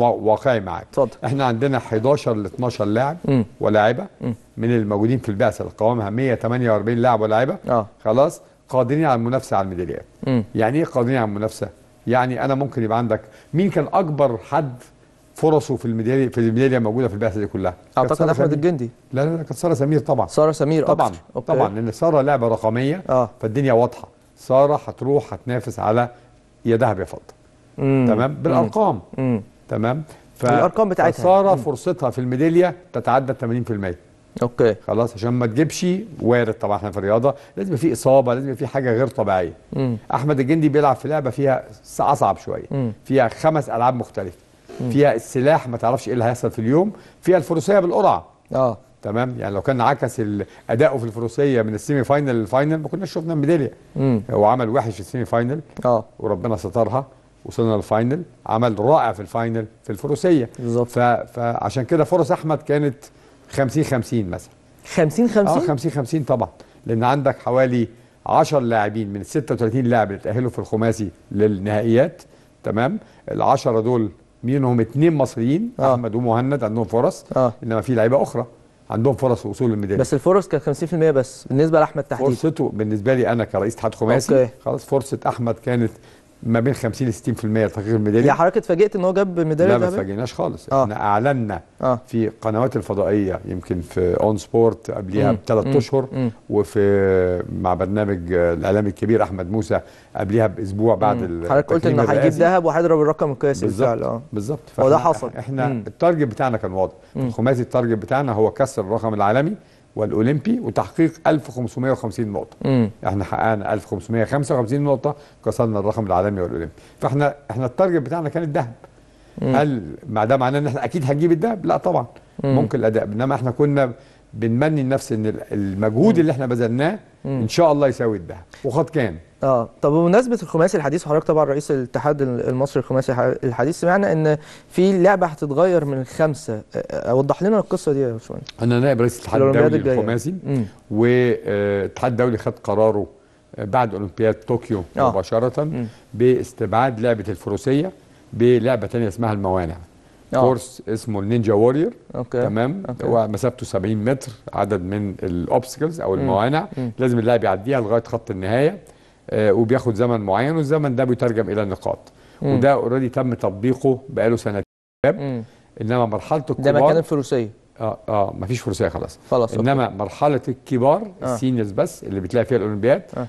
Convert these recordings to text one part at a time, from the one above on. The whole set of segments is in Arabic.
واقعي معاك اتفضل احنا عندنا 11 ل 12 لاعب ولاعيبه من الموجودين في البعثه اللي قوامها 148 لاعب ولاعيبه آه. خلاص قادرين على المنافسه على الميداليات يعني ايه قادرين على المنافسه يعني انا ممكن يبقى عندك مين كان اكبر حد فرصه في الميداليه في الميداليه موجوده في البعثه دي كلها اعتقد احمد الجندي لا لا كانت ساره سمير طبعا ساره سمير طبعا أوكي. طبعا لان ساره لعبه رقميه آه. فالدنيا واضحه ساره هتروح هتنافس على يا ذهب يا فضه تمام بالارقام مم. تمام فالارقام بتاعتها فصار فرصتها في الميداليه تتعدى 80% اوكي خلاص عشان ما تجيبش وارد طبعا احنا في الرياضه لازم في اصابه لازم في حاجه غير طبيعيه مم. احمد الجندي بيلعب في لعبه فيها اصعب شويه مم. فيها خمس العاب مختلفه مم. فيها السلاح ما تعرفش ايه اللي هيحصل في اليوم فيها الفروسيه بالقرعه اه تمام يعني لو كان عكس اداؤه في الفروسيه من السيمي فاينل للفاينل ما كناش شفنا ميداليه هو عمل وحش في السيمي فاينل اه وربنا سترها وصلنا للفاينل عمل رائع في الفاينل في الفروسيه بالظبط فعشان كده فرص احمد كانت 50 50 مثلا 50 50 اه 50 50 طبعا لان عندك حوالي 10 لاعبين من 36 لاعب اللي تاهلوا في الخماسي للنهائيات تمام ال10 دول منهم اثنين مصريين آه. احمد ومهند عندهم فرص آه. انما في لعيبه اخرى عندهم فرص وصول للميداليه بس الفرص كانت 50% بس بالنسبه لاحمد تحديدا فرصته بالنسبه لي انا كرئيس اتحاد خماسي خلاص فرصه احمد كانت ما بين 50 ل 60% لتحقيق الميداليه يعني حضرتك اتفاجئت ان هو جاب ميداليه لا ما اتفاجئناش خالص آه. احنا اعلنا آه. في قنوات الفضائيه يمكن في اون سبورت قبليها بثلاث اشهر وفي مع برنامج الاعلام الكبير احمد موسى قبليها باسبوع بعد حضرتك قلت انه هيجيب ذهب وهيضرب الرقم القياسي بالظبط اه بالظبط وده حصل احنا التارجت بتاعنا كان واضح الخماسي التارجت بتاعنا هو كسر الرقم العالمي والاولمبي وتحقيق 1550 نقطه مم. احنا حققنا 1555 نقطه كسرنا الرقم العالمي والاولمبي فاحنا احنا التارجت بتاعنا كان الذهب هل ما ده معناه ان احنا اكيد هنجيب الذهب لا طبعا مم. ممكن الاداء انما احنا كنا بنمني النفس ان المجهود مم. اللي احنا بذلناه ان شاء الله يساوي الذهب وقد كان اه طب بمناسبه الخماسي الحديث وحضرتك طبعا رئيس الاتحاد المصري الخماسي الحديث سمعنا ان في لعبه هتتغير من الخمسه آه، آه، اوضح لنا القصه دي يا باشمهندس انا نائب رئيس الاتحاد الدولي الخماسي والاتحاد آه، الدولي خد قراره بعد اولمبياد طوكيو مباشره باستبعاد لعبه الفروسيه بلعبه ثانيه اسمها الموانع أوه. كورس اسمه النينجا وورير أوكي. تمام أوكي. هو مسافته 70 متر عدد من الاوبستكلز او الموانع مم. مم. لازم اللاعب يعديها لغايه خط النهايه آه وبياخد زمن معين والزمن ده بيترجم الى نقاط مم. وده اوريدي تم تطبيقه بقاله سنتين انما مرحله الكبار ده مكان الفروسيه اه اه مفيش فروسيه خلاص خلاص انما أوكي. مرحله الكبار آه. السينيورز بس اللي بتلاقي فيها الاولمبياد آه.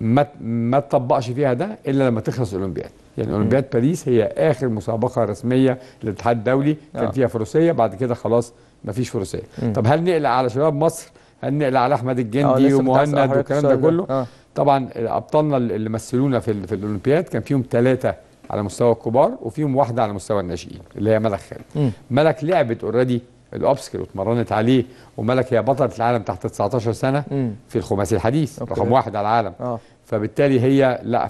ما ما تطبقش فيها ده الا لما تخلص الاولمبياد يعني اولمبياد باريس هي اخر مسابقه رسميه للاتحاد الدولي كان آه. فيها فروسيه بعد كده خلاص ما فيش فروسيه طب هل نقلق على شباب مصر هل نقلق على احمد الجندي آه، ومهند والكلام ده كله آه. طبعا ابطالنا اللي مثلونا في في الاولمبياد كان فيهم ثلاثه على مستوى الكبار وفيهم واحده على مستوى الناشئين اللي هي ملك خالد ملك لعبت اوريدي الاوبسكل واتمرنت عليه وملك هي بطله العالم تحت 19 سنه في الخماسي الحديث أوكي. رقم واحد على العالم آه. فبالتالي هي لا